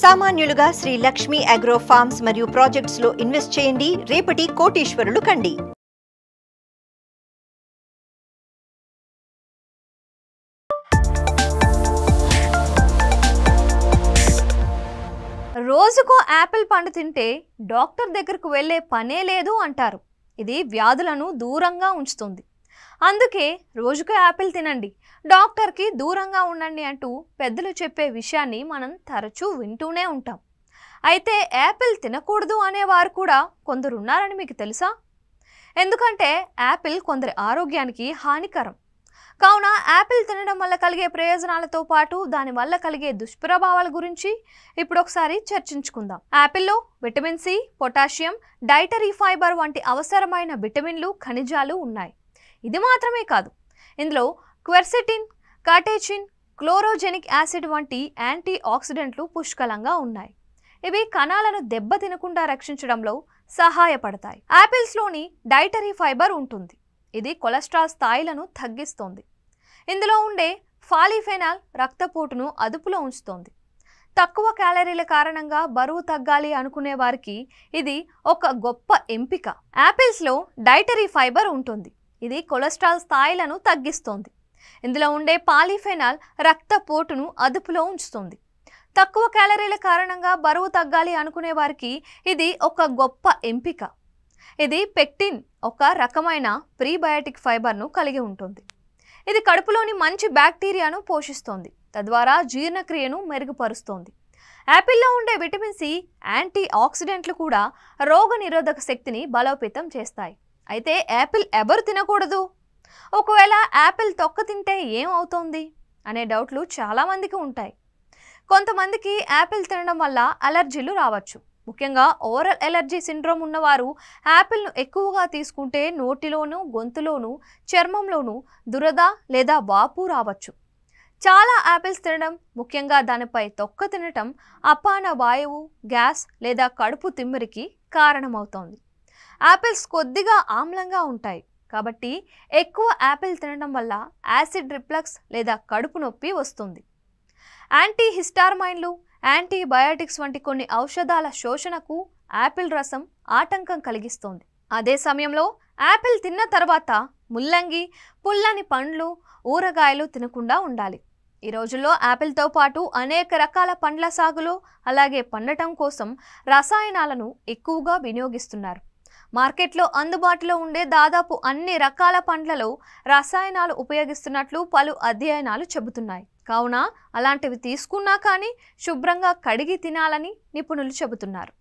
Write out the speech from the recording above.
సామాన్యులుగా Sri Lakshmi agro farms మరియు projects లో invest చేయండి రేపటి కోటీశ్వరులు కండి రోజుకో యాపిల్ పండు తింటే డాక్టర్ దగ్గరకు వెళ్ళే పనే లేదు అంటారు ఇది వ్యాధులను దూరంగా ఉంచుతుంది అందుకే రోజుకు యాపిల్ తినండి డాక్టర్కి దూరంగా ఉండండి అంటూ పెద్దలు చెప్పే విషయాన్ని మనం తరచూ వింటూనే ఉంటాం అయితే యాపిల్ తినకూడదు అనేవారు కూడా కొందరున్నారని మీకు తెలుసా ఎందుకంటే యాపిల్ కొందరి ఆరోగ్యానికి హానికరం కావున యాపిల్ తినడం వల్ల కలిగే ప్రయోజనాలతో పాటు దానివల్ల కలిగే దుష్ప్రభావాల గురించి ఇప్పుడు ఒకసారి చర్చించుకుందాం యాపిల్లో vitamin C potassium dietary fibre వంటి అవసరమైన విటమిన్లు ఖనిజాలు ఉన్నాయి ఇది మాత్రమే కాదు ఇందులో క్వెర్సెటిన్ కాటేచిన్ క్లోరోజెనిక్ యాసిడ్ వంటి యాంటీ ఆక్సిడెంట్లు పుష్కలంగా ఉన్నాయి ఇవి కణాలను దెబ్బ తినకుండా రక్షించడంలో సహాయపడతాయి యాపిల్స్లోని డైటరీ ఫైబర్ ఉంటుంది ఇది కొలెస్ట్రాల్ స్థాయిలను తగ్గిస్తుంది ఇందులో ఉండే ఫాలిఫెనాల్ రక్తపోటును అదుపులో ఉంచుతోంది తక్కువ క్యాలరీల కారణంగా బరువు తగ్గాలి అనుకునే వారికి ఇది ఒక గొప్ప ఎంపిక యాపిల్స్లో డైటరీ ఫైబర్ ఉంటుంది ఇది కొలెస్ట్రాల్ స్థాయిలను తగ్గిస్తుంది ఇందులో ఉండే పాలిఫెనాల్ రక్తపోటును అదుపులో ఉంచుతుంది తక్కువ క్యాలరీల కారణంగా బరువు తగ్గాలి అనుకునే వారికి ఇది ఒక గొప్ప ఎంపిక ఇది పెక్టిన్ ఒక రకమైన ప్రీబయాటిక్ ఫైబర్ను కలిగి ఉంటుంది ఇది కడుపులోని మంచి బ్యాక్టీరియాను పోషిస్తుంది తద్వారా జీర్ణక్రియను మెరుగుపరుస్తుంది యాపిల్లో ఉండే విటమిన్ సి యాంటీ ఆక్సిడెంట్లు కూడా రోగనిరోధక శక్తిని బలోపేతం చేస్తాయి అయితే యాపిల్ ఎవరు తినకూడదు ఒకవేళ యాపిల్ తొక్క తింటే ఏమవుతోంది అనే డౌట్లు చాలామందికి ఉంటాయి కొంతమందికి యాపిల్ తినడం వల్ల అలర్జీలు రావచ్చు ముఖ్యంగా ఓవరల్ ఎలర్జీ సిండ్రోమ్ ఉన్నవారు యాపిల్ను ఎక్కువగా తీసుకుంటే నోటిలోనూ గొంతులోనూ చర్మంలోనూ దురద లేదా వాపు రావచ్చు చాలా యాపిల్స్ తినడం ముఖ్యంగా దానిపై తొక్క తినటం అపాన వాయువు గ్యాస్ లేదా కడుపు తిమ్మిరికి కారణమవుతోంది యాపిల్స్ కొద్దిగా ఆమ్లంగా ఉంటాయి కాబట్టి ఎక్కువ యాపిల్ తినడం వల్ల యాసిడ్ రిప్లక్స్ లేదా కడుపు నొప్పి వస్తుంది యాంటీ హిస్టార్మైన్లు యాంటీబయాటిక్స్ వంటి కొన్ని ఔషధాల శోషణకు యాపిల్ రసం ఆటంకం కలిగిస్తుంది అదే సమయంలో యాపిల్ తిన్న తర్వాత ముల్లంగి పుల్లని పండ్లు ఊరగాయలు తినకుండా ఉండాలి ఈ రోజుల్లో యాపిల్తో పాటు అనేక రకాల పండ్ల సాగులో అలాగే పండటం కోసం రసాయనాలను ఎక్కువగా వినియోగిస్తున్నారు మార్కెట్లో అందుబాటులో ఉండే దాదాపు అన్ని రకాల పండ్లలో రసాయనాలు ఉపయోగిస్తున్నట్లు పలు అధ్యయనాలు చెబుతున్నాయి కావున అలాంటివి తీసుకున్నా కానీ శుభ్రంగా కడిగి తినాలని నిపుణులు చెబుతున్నారు